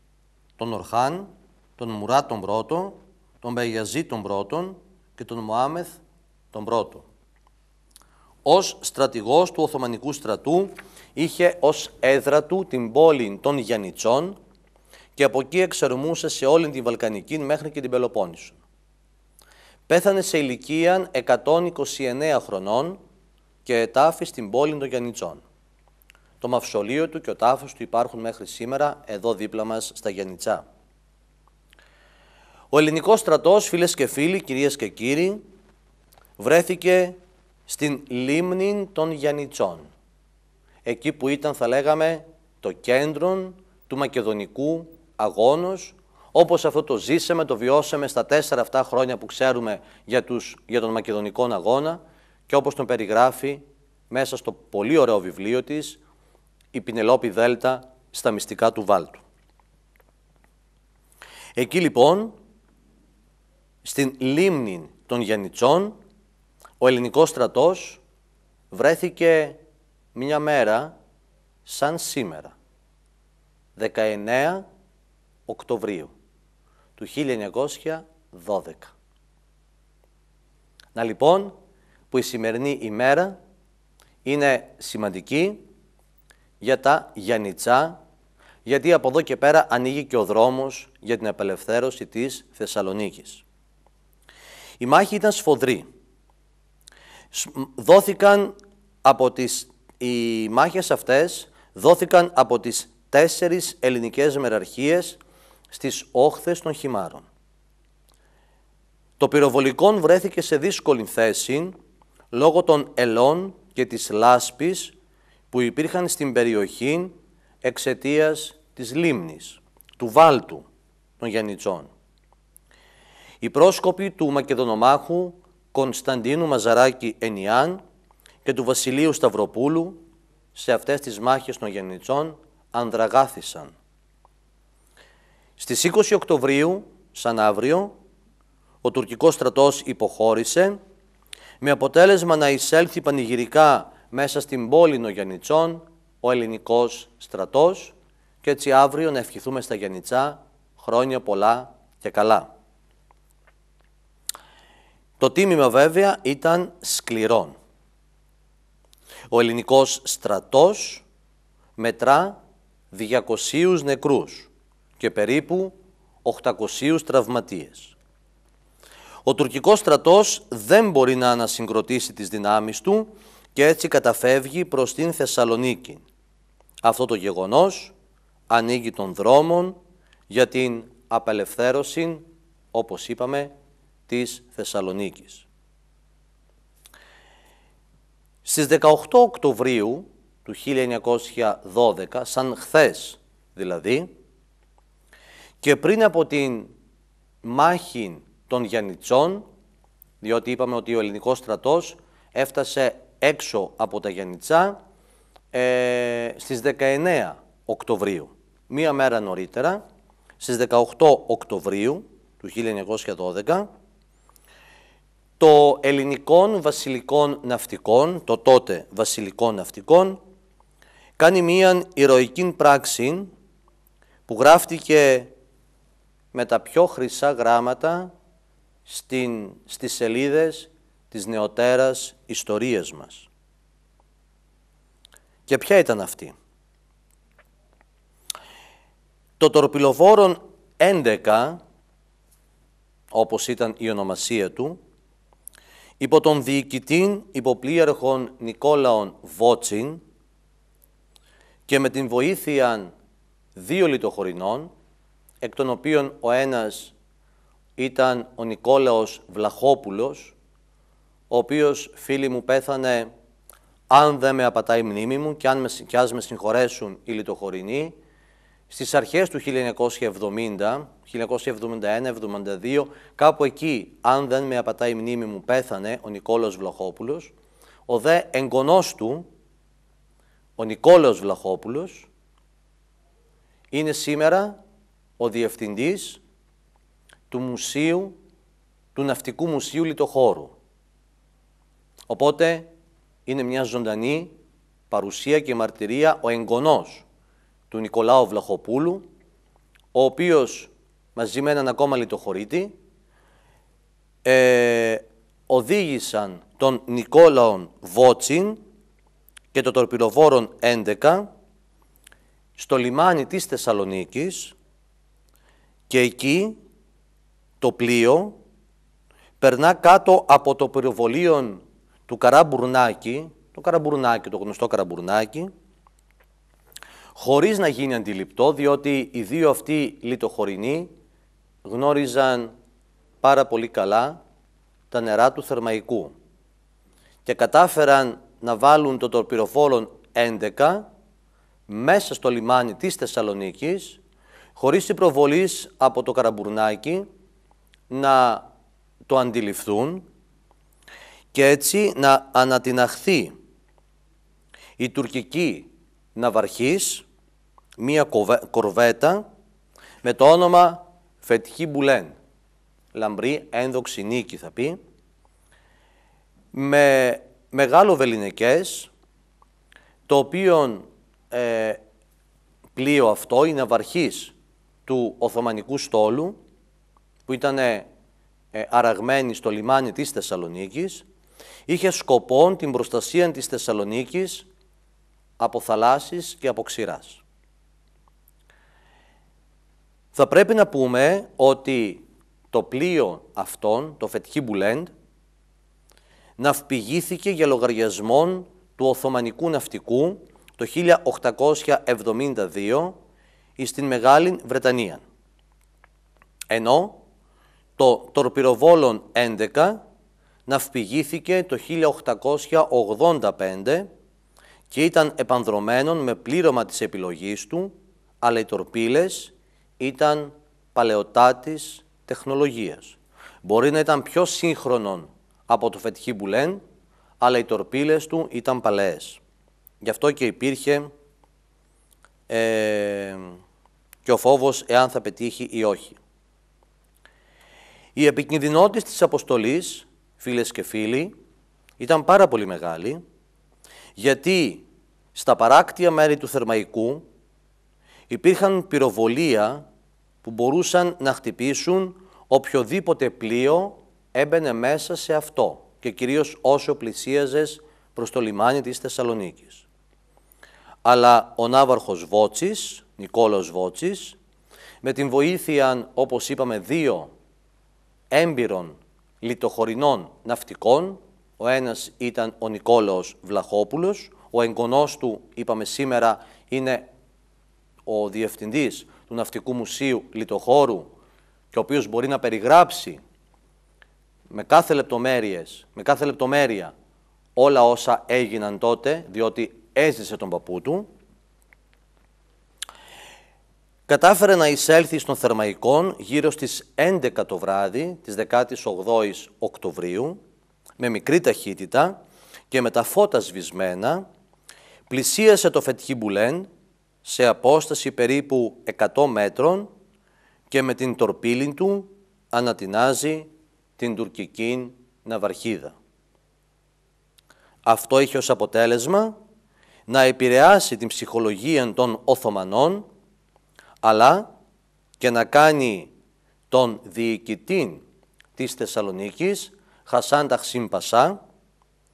τον Ορχάν, τον Μουρά τον πρώτο, τον Μπαγιαζή τον πρώτο και τον Μωάμεθ τον πρώτο ως στρατηγός του Οθωμανικού στρατού είχε ως έδρα του την πόλη των Γιαννιτσών και από εκεί εξερμούσε σε όλη την Βαλκανική μέχρι και την Πελοπόννησο. Πέθανε σε ηλικία 129 χρονών και τάφη στην πόλη των Γιαννιτσών. Το μαυσολείο του και ο τάφος του υπάρχουν μέχρι σήμερα εδώ δίπλα μας στα Γιανιτσά. Ο ελληνικός στρατός, φίλες και φίλοι, κυρίες και κύριοι, βρέθηκε στην λίμνη των Γιανιτσών, εκεί που ήταν θα λέγαμε το κέντρο του μακεδονικού αγώνος, όπως αυτό το ζήσαμε, το βιώσαμε στα τέσσερα αυτά χρόνια που ξέρουμε για, τους, για τον μακεδονικό αγώνα και όπως τον περιγράφει μέσα στο πολύ ωραίο βιβλίο της η Πινελόπη Δέλτα στα μυστικά του Βάλτου. Εκεί λοιπόν, στην λίμνη των Γιανιτσών, ο ελληνικός στρατός βρέθηκε μια μέρα σαν σήμερα, 19 Οκτωβρίου του 1912. Να λοιπόν που η σημερινή ημέρα είναι σημαντική για τα Γιαννιτσά, γιατί από εδώ και πέρα ανοίγει και ο δρόμος για την απελευθέρωση της Θεσσαλονίκης. Η μάχη ήταν σφοδρή δόθηκαν από τις, οι μάχες αυτές δόθηκαν από τις τέσσερις ελληνικές μεραρχίες στις όχθες των χυμάρων. Το πυροβολικό βρέθηκε σε δύσκολη θέση λόγω των ελών και της λάσπης που υπήρχαν στην περιοχή εξαιτίας της λίμνης, του βάλτου των γιανιτών. Οι πρόσκοποι του Μακεδονομάχου Κωνσταντίνου Μαζαράκη Ενιάν και του Βασιλείου Σταυροπούλου σε αυτές τις μάχες των γεννητσών ανδραγάθησαν. Στις 20 Οκτωβρίου, σαν αύριο, ο τουρκικός στρατός υποχώρησε με αποτέλεσμα να εισέλθει πανηγυρικά μέσα στην πόλη Γεννητσών, ο ελληνικός στρατός και έτσι αύριο να ευχηθούμε στα Γιανιτσά χρόνια πολλά και καλά. Το τίμημα βέβαια ήταν σκληρό. Ο ελληνικός στρατός μετρά 200 νεκρούς και περίπου 800 τραυματίες. Ο τουρκικός στρατός δεν μπορεί να ανασυγκροτήσει τις δυνάμεις του και έτσι καταφεύγει προς την Θεσσαλονίκη. Αυτό το γεγονός ανοίγει τον δρόμο για την απελευθέρωση, όπως είπαμε, της Θεσσαλονίκης. Στις 18 Οκτωβρίου του 1912, σαν χθες δηλαδή, και πριν από την μάχη των Γιαννητσών, διότι είπαμε ότι ο ελληνικός στρατός έφτασε έξω από τα Γιαννητσά ε, στις 19 Οκτωβρίου. Μία μέρα νωρίτερα, στις 18 Οκτωβρίου του 1912, το ελληνικών βασιλικών ναυτικών, το τότε βασιλικών ναυτικών, κάνει μία ηρωική πράξη που γράφτηκε με τα πιο χρυσά γράμματα στην, στις σελίδες της νεοτέρας ιστορίας μας. Και ποια ήταν αυτή. Το τορπιλοβόρον 11, όπως ήταν η ονομασία του, Υπό τον διοικητήν υποπλήρχων Νικόλαον Βότσιν και με την βοήθεια δύο λιτοχωρινών, εκ των οποίων ο ένας ήταν ο Νικόλαος Βλαχόπουλος, ο οποίος, φίλοι μου, πέθανε αν δεν με απατάει η μνήμη μου και αν με, και με συγχωρέσουν οι λιτοχωρινοί, στις αρχές του 1970, 1971 1972 κάπου εκεί, αν δεν με απατάει η μνήμη μου, πέθανε ο Νικόλος Βλαχόπουλος. Ο δε εγγονός του, ο Νικόλος Βλαχόπουλος, είναι σήμερα ο διευθυντής του μουσείου, του Ναυτικού Μουσείου Λιτοχώρου. Οπότε είναι μια ζωντανή παρουσία και μαρτυρία ο εγγονός του Νικολάου Βλαχοπούλου, ο οποίος μαζί με έναν ακόμα λιτοχωρίτη, ε, οδήγησαν τον Νικόλαον Βότσιν και τον Τορπιλοβόρον 11 στο λιμάνι της Θεσσαλονίκης και εκεί το πλοίο περνά κάτω από το πυροβολείο του Καραμπουρνάκη, το Καραμπουρνάκη, το γνωστό Καραμπουρνάκη, χωρίς να γίνει αντιληπτό, διότι οι δύο αυτοί λιτοχωρινοί γνώριζαν πάρα πολύ καλά τα νερά του Θερμαϊκού και κατάφεραν να βάλουν το τορπυροφόλον 11 μέσα στο λιμάνι της Θεσσαλονίκης, χωρίς την προβολής από το Καραμπουρνάκι να το αντιληφθούν και έτσι να ανατιναχθεί η τουρκική ναυαρχής μία κορβέτα με το όνομα Φετχή Μπουλέν. Λαμπρή ένδοξη νίκη θα πει. Με μεγάλο βεληνικές, το οποίο ε, πλοίο αυτό είναι αυαρχής του Οθωμανικού στόλου, που ήταν ε, αραγμένη στο λιμάνι της Θεσσαλονίκης, είχε σκοπό την προστασία της Θεσσαλονίκης από θαλάσσης και από ξηράς. Θα πρέπει να πούμε ότι το πλοίο αυτόν, το φετχί Μπουλέντ, ναυπηγήθηκε για λογαριασμό του Οθωμανικού Ναυτικού το 1872 στην Μεγάλη Βρετανία. Ενώ το τορπυροβόλον 11 ναυπηγήθηκε το 1885 και ήταν επανδρομένον με πλήρωμα της επιλογής του, αλλά οι τορπίλες ήταν παλαιοτάτης τεχνολογίας. Μπορεί να ήταν πιο σύγχρονον από το φετιχή Μπουλέν, αλλά οι τορπίλες του ήταν παλαιές. Γι' αυτό και υπήρχε ε, και ο φόβος εάν θα πετύχει ή όχι. Η επικινδυνότητα της αποστολής, φίλες και φίλοι, ήταν πάρα πολύ μεγάλη, γιατί στα παράκτια μέρη του Θερμαϊκού, υπήρχαν πυροβολία που μπορούσαν να χτυπήσουν οποιοδήποτε πλοίο έμπαινε μέσα σε αυτό και κυρίως όσο πλησίαζες προς το λιμάνι της Θεσσαλονίκης. Αλλά ο ναύαρχος Βότσης, Νικόλαος Βότσης, με την βοήθεια, όπως είπαμε, δύο έμπειρων λιτοχωρινών ναυτικών, ο ένας ήταν ο Νικόλαος Βλαχόπουλος, ο εγγονός του, είπαμε σήμερα, είναι ο διευθυντής του Ναυτικού Μουσείου Λιτοχώρου και ο οποίος μπορεί να περιγράψει με κάθε, λεπτομέρειες, με κάθε λεπτομέρεια όλα όσα έγιναν τότε, διότι έζησε τον παππού του, κατάφερε να εισέλθει στον Θερμαϊκόν γύρω στις 11 το βράδυ της 18ης Οκτωβρίου, με μικρή ταχύτητα και με τα φώτα σβησμένα, πλησίασε το Φετχή Μπουλέν, σε απόσταση περίπου 100 μέτρων και με την τορπίλη του ανατινάζει την τουρκική ναυαρχίδα. Αυτό είχε ως αποτέλεσμα να επηρεάσει την ψυχολογία των Οθωμανών αλλά και να κάνει τον διοικητή της Θεσσαλονίκης Χασάν Χσίμπασά,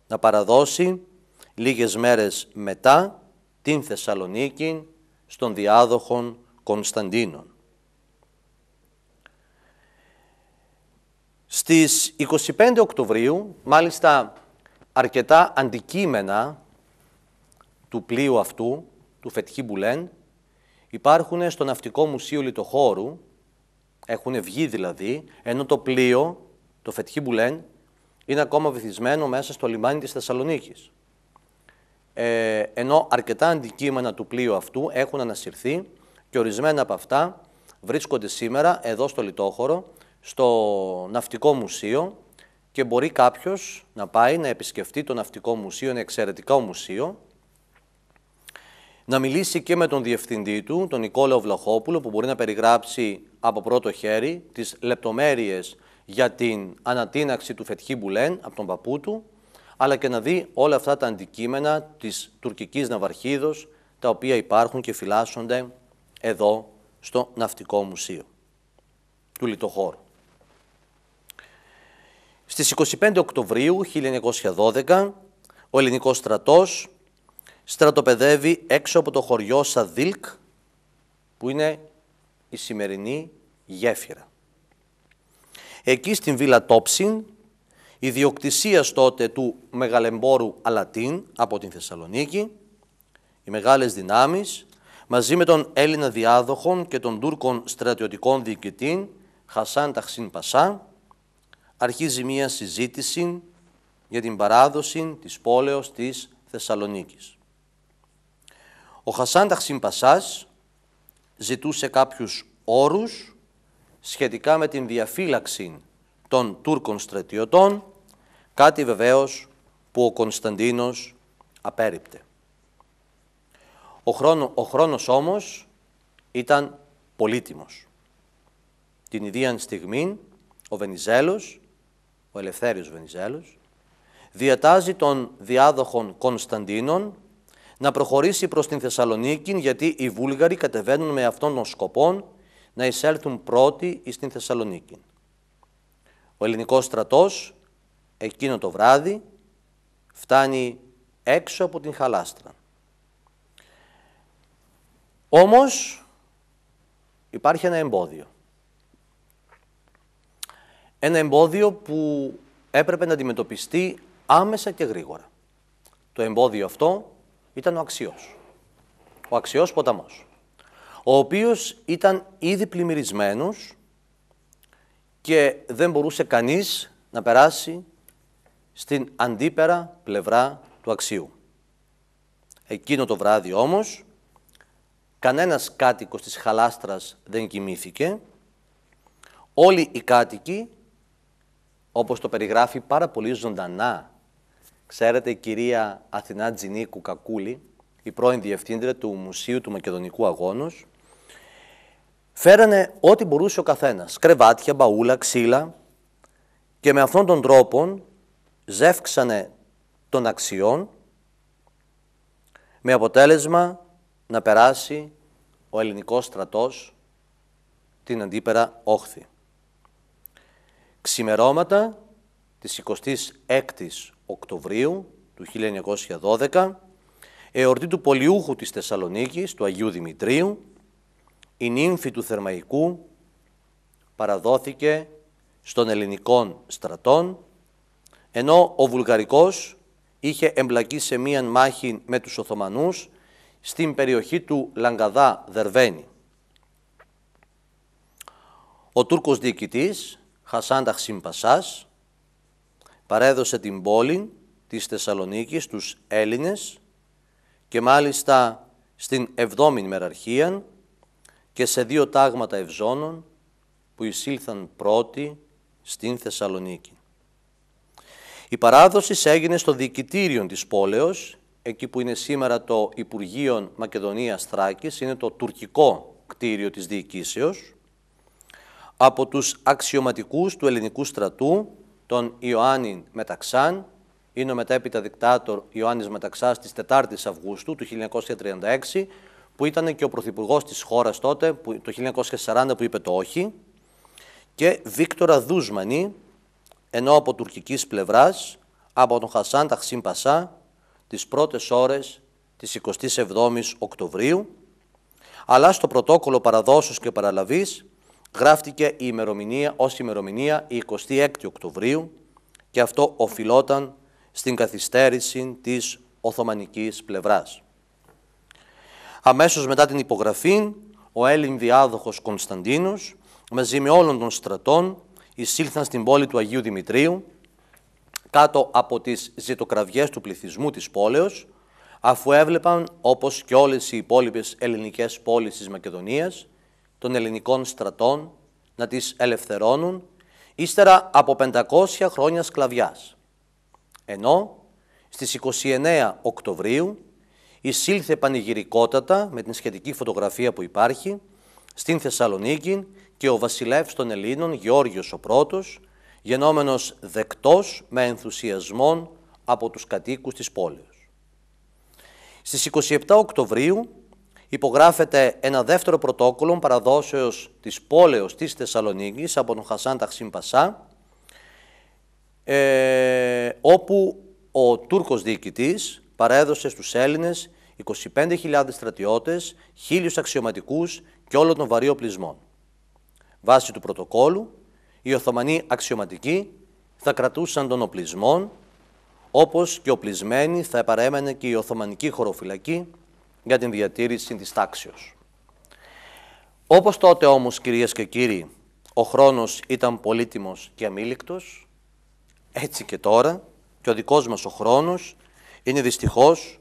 να παραδώσει λίγες μέρες μετά την Θεσσαλονίκη στον διάδοχον Κωνσταντίνων. Στις 25 Οκτωβρίου, μάλιστα αρκετά αντικείμενα του πλοίου αυτού, του Φετχή Μπουλέν, υπάρχουν στο Ναυτικό Μουσείο Λιτοχώρου, έχουν βγει δηλαδή, ενώ το πλοίο, το Φετχή Μπουλέν, είναι ακόμα βυθισμένο μέσα στο λιμάνι της Θεσσαλονίκης. Ε, ενώ αρκετά αντικείμενα του πλοίου αυτού έχουν ανασυρθεί και ορισμένα από αυτά βρίσκονται σήμερα εδώ στο Λιτόχωρο, στο Ναυτικό Μουσείο και μπορεί κάποιος να πάει να επισκεφτεί το Ναυτικό Μουσείο, ένα εξαιρετικό μουσείο, να μιλήσει και με τον διευθυντή του, τον Νικόλαο Βλαχόπουλο, που μπορεί να περιγράψει από πρώτο χέρι τις λεπτομέρειες για την ανατείναξη του Φετχή Μπουλέν από τον παππού του αλλά και να δει όλα αυτά τα αντικείμενα της τουρκικής ναυαρχίδος, τα οποία υπάρχουν και φυλάσσονται εδώ στο Ναυτικό Μουσείο του Λιτοχώρου. Στις 25 Οκτωβρίου 1912, ο ελληνικός στρατός στρατοπεδεύει έξω από το χωριό Σαδίλκ, που είναι η σημερινή γέφυρα. Εκεί στην Βίλα Τόψιν ιδιοκτησίας τότε του μεγαλεμπόρου Αλατίν από την Θεσσαλονίκη, οι μεγάλες δυνάμεις μαζί με τον Έλληνα διάδοχον και τον Τούρκων στρατιωτικών διοικητή Χασάν Ταχσίν Πασά, αρχίζει μία συζήτηση για την παράδοση της πόλεως της Θεσσαλονίκης. Ο Χασάν Ταχσίν Πασάς ζητούσε κάποιους όρους σχετικά με την διαφύλαξη των Τούρκων στρατιωτών Κάτι βεβαίως που ο Κωνσταντίνος απέριπτε. Ο, χρόνο, ο χρόνος όμως ήταν πολύτιμος. Την ίδια στιγμή ο Βενιζέλος, ο Ελευθέριος Βενιζέλος, διατάζει τον διάδοχον Κωνσταντίνων να προχωρήσει προς την Θεσσαλονίκη γιατί οι Βούλγαροι κατεβαίνουν με αυτόν τον σκοπό να εισέλθουν πρώτοι στην Θεσσαλονίκη. Ο ελληνικός στρατός εκείνο το βράδυ φτάνει έξω από την χαλάστρα. Όμως υπάρχει ένα εμπόδιο. Ένα εμπόδιο που έπρεπε να αντιμετωπιστεί άμεσα και γρήγορα. Το εμπόδιο αυτό ήταν ο αξιός. Ο αξιός ποταμός. Ο οποίος ήταν ήδη πλημμυρισμένος και δεν μπορούσε κανείς να περάσει στην αντίπερα πλευρά του αξίου. Εκείνο το βράδυ όμως, κανένας κάτοικος της χαλάστρας δεν κοιμήθηκε. Όλοι οι κάτοικοι, όπως το περιγράφει πάρα πολύ ζωντανά, ξέρετε η κυρία Αθηνά Τζινίκου Κακούλη, η πρώην διευθύντρια του Μουσείου του Μακεδονικού Αγώνος, φέρανε ό,τι μπορούσε ο καθένας, κρεβάτια, μπαούλα, ξύλα, και με αυτόν τον τρόπο ζεύξανε των αξιών με αποτέλεσμα να περάσει ο ελληνικός στρατός την αντίπερα όχθη. Ξημερώματα της 26ης Οκτωβρίου του 1912, εορτή του Πολιούχου της Θεσσαλονίκης, του Αγίου Δημητρίου, η νύμφη του Θερμαϊκού παραδόθηκε στον ελληνικών στρατών ενώ ο Βουλγαρικός είχε εμπλακεί σε μία μάχη με τους Οθωμανούς στην περιοχή του Λαγκαδά Δερβένη. Ο Τούρκος διοικητής, Χασάντα Χσιμπασάς, παρέδωσε την πόλη της Θεσσαλονίκης στους Έλληνες και μάλιστα στην 7 μεραρχία και σε δύο τάγματα ευζώνων που εισήλθαν πρώτοι στην Θεσσαλονίκη. Η παράδοση έγινε στο διοικητήριο της πόλεως, εκεί που είναι σήμερα το Υπουργείο Μακεδονίας Θράκης, είναι το τουρκικό κτίριο της διοικήσεως, από τους αξιωματικούς του ελληνικού στρατού, τον Ιωάννη Μεταξάν, είναι ο μετέπειτα δικτάτορ Ιωάννης Μεταξάς της 4ης Αυγούστου του 1936, που ήταν και ο Πρωθυπουργός της χώρας τότε, το 1940 που είπε το όχι, και Βίκτορα Δούσμανη, ενώ από τουρκικής πλευράς, από τον Χασάν Ταχσίν Πασά, τις πρώτες ώρες της 27ης Οκτωβρίου, αλλά στο πρωτόκολλο παραδόσεως και παραλαβής γράφτηκε η ημερομηνία ως ημερομηνία η 26η Οκτωβρίου και αυτό οφειλόταν στην καθυστέρηση της Οθωμανικής πλευράς. Αμέσως μετά την υπογραφή, ο Έλλην διάδοχος Κωνσταντίνος, μαζί με όλων των στρατών, εισήλθαν στην πόλη του Αγίου Δημητρίου, κάτω από τις ζητοκραυγές του πληθυσμού της πόλεως, αφού έβλεπαν, όπως και όλες οι υπόλοιπες ελληνικές πόλεις της Μακεδονίας, των ελληνικών στρατών να τις ελευθερώνουν, ύστερα από 500 χρόνια σκλαβιάς. Ενώ στις 29 Οκτωβρίου εισήλθε πανηγυρικότατα με την σχετική φωτογραφία που υπάρχει στην Θεσσαλονίκη και ο βασιλεύς των Ελλήνων Γεώργιος ο πρώτος, γενόμενος δεκτός με ενθουσιασμόν από τους κατοίκους της πόλεως. Στις 27 Οκτωβρίου υπογράφεται ένα δεύτερο πρωτόκολλο παραδόσεως της πόλεως της Θεσσαλονίκης από τον Χασάν Ταξίμ Πασά, ε, όπου ο Τούρκος διοικητής παρέδωσε στους Έλληνες 25.000 στρατιώτες, 1.000 αξιωματικούς και όλο τον βαρύ οπλισμό. Βάσει του πρωτοκόλου, οι Οθωμανοί αξιωματικοί θα κρατούσαν τον οπλισμό, όπως και οπλισμένοι θα επαρέμενε και η Οθωμανική χωροφυλακή για την διατήρηση της τάξεως. Όπως τότε όμως, κυρίες και κύριοι, ο χρόνος ήταν πολύτιμος και αμήλικτος, έτσι και τώρα, και ο δικός μας ο χρόνος είναι δυστυχώς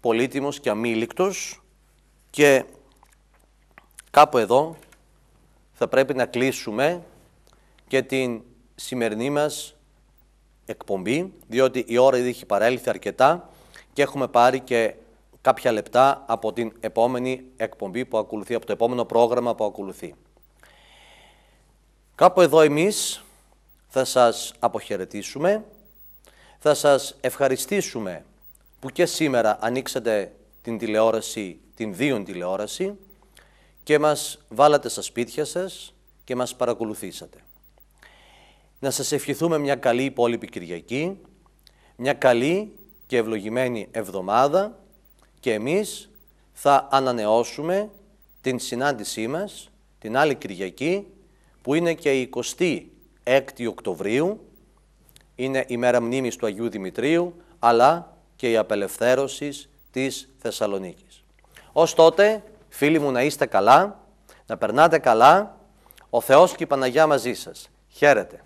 πολύτιμος και αμήλικτος και κάπου εδώ θα πρέπει να κλείσουμε και την σημερινή μας εκπομπή, διότι η ώρα ήδη έχει παρέλθει αρκετά και έχουμε πάρει και κάποια λεπτά από την επόμενη εκπομπή που ακολουθεί, από το επόμενο πρόγραμμα που ακολουθεί. Κάπου εδώ εμείς θα σας αποχαιρετήσουμε, θα σας ευχαριστήσουμε που και σήμερα ανοίξατε την τηλεόραση, την δύο τηλεόραση, και μας βάλατε στα σπίτια σας και μας παρακολουθήσατε. Να σας ευχηθούμε μια καλή υπόλοιπη Κυριακή, μια καλή και ευλογημένη εβδομάδα και εμείς θα ανανεώσουμε την συνάντησή μας την άλλη Κυριακή που είναι και η 26η Οκτωβρίου, είναι η μέρα μνήμης του Αγίου Δημητρίου, αλλά και η απελευθέρωσης της Θεσσαλονίκης. Ως τότε Φίλοι μου, να είστε καλά, να περνάτε καλά. Ο Θεός και η Παναγιά μαζί σας. Χαίρετε.